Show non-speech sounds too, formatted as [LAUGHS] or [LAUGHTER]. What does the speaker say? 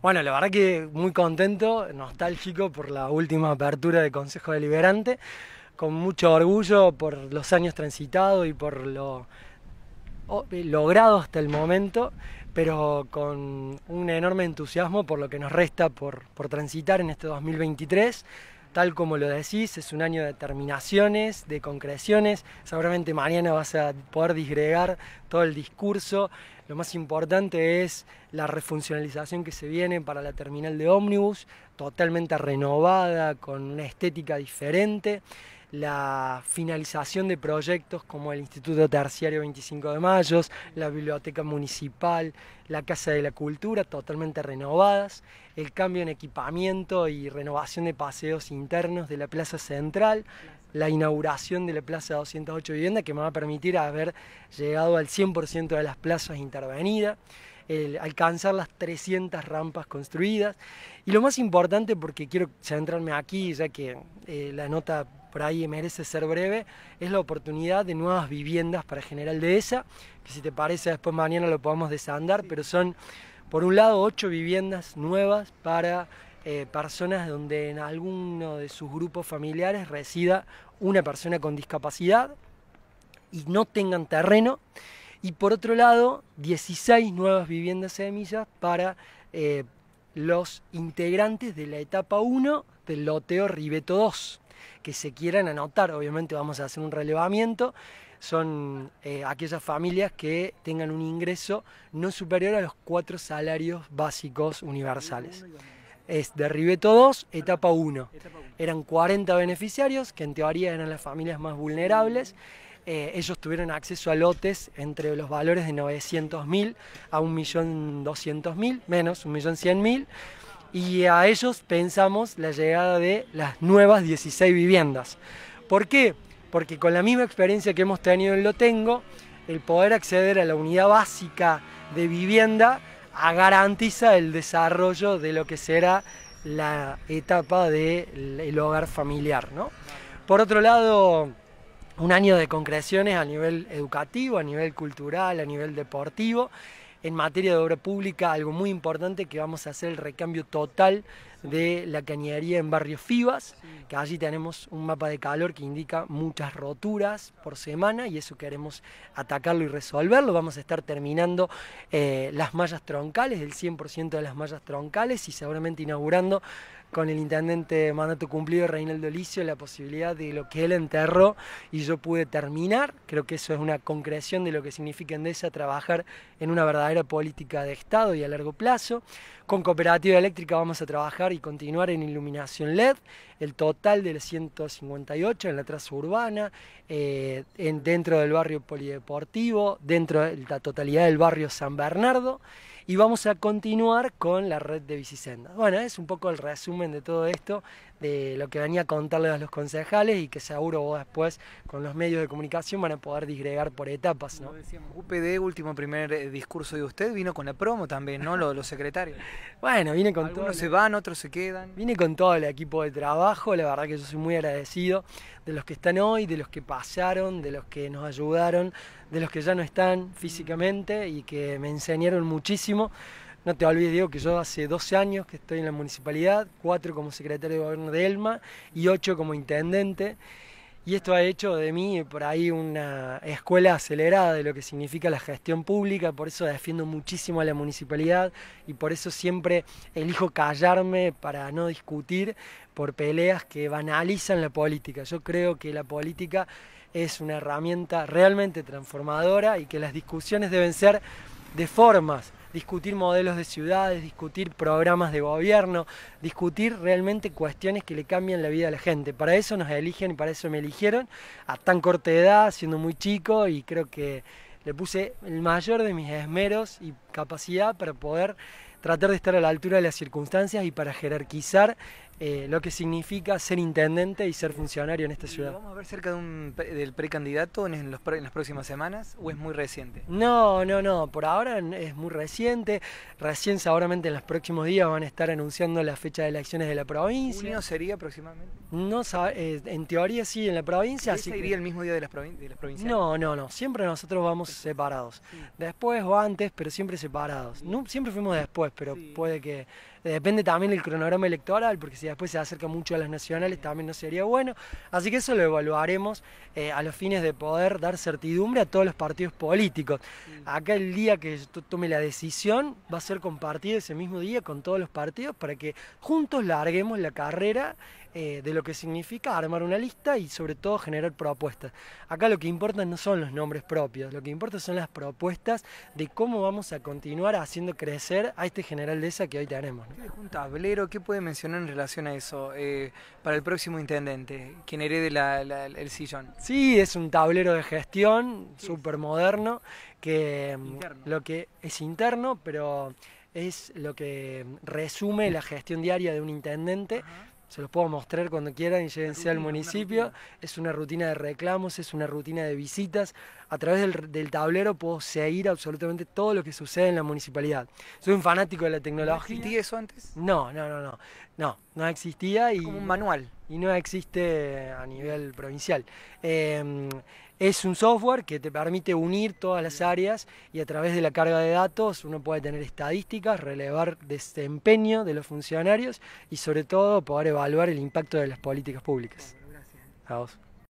Bueno, la verdad que muy contento, nostálgico por la última apertura del Consejo Deliberante, con mucho orgullo por los años transitados y por lo eh, logrado hasta el momento, pero con un enorme entusiasmo por lo que nos resta por, por transitar en este 2023 tal como lo decís, es un año de terminaciones, de concreciones. Seguramente mañana vas a poder disgregar todo el discurso. Lo más importante es la refuncionalización que se viene para la terminal de ómnibus, totalmente renovada, con una estética diferente la finalización de proyectos como el Instituto Terciario 25 de Mayo, la Biblioteca Municipal, la Casa de la Cultura, totalmente renovadas, el cambio en equipamiento y renovación de paseos internos de la Plaza Central, la inauguración de la Plaza 208 Vivienda, que me va a permitir haber llegado al 100% de las plazas intervenidas, alcanzar las 300 rampas construidas. Y lo más importante, porque quiero centrarme aquí, ya que eh, la nota por ahí merece ser breve, es la oportunidad de nuevas viviendas para General Dehesa, que si te parece después mañana lo podemos desandar, pero son por un lado ocho viviendas nuevas para eh, personas donde en alguno de sus grupos familiares resida una persona con discapacidad y no tengan terreno. Y por otro lado, 16 nuevas viviendas semillas para eh, los integrantes de la etapa 1 del loteo Ribeto 2 que se quieran anotar. Obviamente vamos a hacer un relevamiento. Son eh, aquellas familias que tengan un ingreso no superior a los cuatro salarios básicos universales. Es de 2, etapa 1. Eran 40 beneficiarios, que en teoría eran las familias más vulnerables. Eh, ellos tuvieron acceso a lotes entre los valores de 900.000 a 1.200.000, menos 1.100.000 y a ellos pensamos la llegada de las nuevas 16 viviendas. ¿Por qué? Porque con la misma experiencia que hemos tenido en Lo Tengo, el poder acceder a la unidad básica de vivienda garantiza el desarrollo de lo que será la etapa del hogar familiar. Por otro lado, un año de concreciones a nivel educativo, a nivel cultural, a nivel deportivo en materia de obra pública algo muy importante que vamos a hacer el recambio total de la cañería en Barrio Fivas, que allí tenemos un mapa de calor que indica muchas roturas por semana y eso queremos atacarlo y resolverlo. Vamos a estar terminando eh, las mallas troncales, el 100% de las mallas troncales y seguramente inaugurando con el intendente mandato cumplido Reinaldo Licio la posibilidad de lo que él enterró y yo pude terminar. Creo que eso es una concreción de lo que significa Endesa trabajar en una verdadera política de Estado y a largo plazo. Con Cooperativa Eléctrica vamos a trabajar y continuar en iluminación LED, el total de 158 en la traza urbana, eh, en, dentro del barrio polideportivo, dentro de la totalidad del barrio San Bernardo y vamos a continuar con la red de bicisendas. Bueno, es un poco el resumen de todo esto de lo que venía a contarles a los concejales y que seguro vos después con los medios de comunicación van a poder disgregar por etapas. ¿no? decíamos, UPD, último primer eh, discurso de usted, vino con la promo también, ¿no? Los, los secretarios. [LAUGHS] bueno, vine con todos se van, otros se quedan. Vine con todo el equipo de trabajo, la verdad que yo soy muy agradecido de los que están hoy, de los que pasaron, de los que nos ayudaron, de los que ya no están físicamente y que me enseñaron muchísimo. No te olvides, digo que yo hace 12 años que estoy en la municipalidad, 4 como secretario de gobierno de Elma y 8 como intendente. Y esto ha hecho de mí por ahí una escuela acelerada de lo que significa la gestión pública, por eso defiendo muchísimo a la municipalidad y por eso siempre elijo callarme para no discutir por peleas que banalizan la política. Yo creo que la política es una herramienta realmente transformadora y que las discusiones deben ser de formas, discutir modelos de ciudades, discutir programas de gobierno, discutir realmente cuestiones que le cambian la vida a la gente. Para eso nos eligen y para eso me eligieron a tan corta edad, siendo muy chico y creo que le puse el mayor de mis esmeros y capacidad para poder tratar de estar a la altura de las circunstancias y para jerarquizar eh, lo que significa ser intendente y ser funcionario en esta ciudad. ¿Vamos a ver cerca del precandidato en, las próximas semanas o es muy reciente? No, no, no, por ahora es muy reciente. Recién seguramente en los próximos días van a estar anunciando la fecha de elecciones de la provincia. ¿Junio sería aproximadamente? No, eh, en teoría sí, en la provincia. ¿Ese el mismo día de las, de provincias? No, no, no, siempre nosotros vamos separados. Después o antes, pero siempre separados. No, siempre fuimos después, pero puede que Depende también del cronograma electoral, porque si después se acerca mucho a las nacionales también no sería bueno. Así que eso lo evaluaremos eh, a los fines de poder dar certidumbre a todos los partidos políticos. Acá el día que yo tome la decisión va a ser compartido ese mismo día con todos los partidos para que juntos larguemos la carrera eh, de lo que significa armar una lista y sobre todo generar propuestas. Acá lo que importa no son los nombres propios, lo que importa son las propuestas de cómo vamos a continuar haciendo crecer a este general de esa que hoy tenemos. es Un tablero, ¿qué puede mencionar en relación a eso eh, para el próximo intendente, quien herede la, el sillón? Sí, es un tablero de gestión súper moderno que mm, lo que es interno, pero es lo que resume la gestión diaria de un intendente se los puedo mostrar cuando quieran y lléguense al municipio. es una rutina de reclamos, es una rutina de visitas. A través del, tablero puedo seguir absolutamente todo lo que sucede en la municipalidad. Soy un fanático de la tecnología. ¿No existía eso antes? No, no, no, no. No, no existía y. Como un manual y no existe a nivel provincial. Em, es un software que te permite unir todas las áreas y a través de la carga de datos uno puede tener estadísticas, relevar desempeño de los funcionarios y sobre todo poder evaluar el impacto de las políticas públicas. gracias. A vos.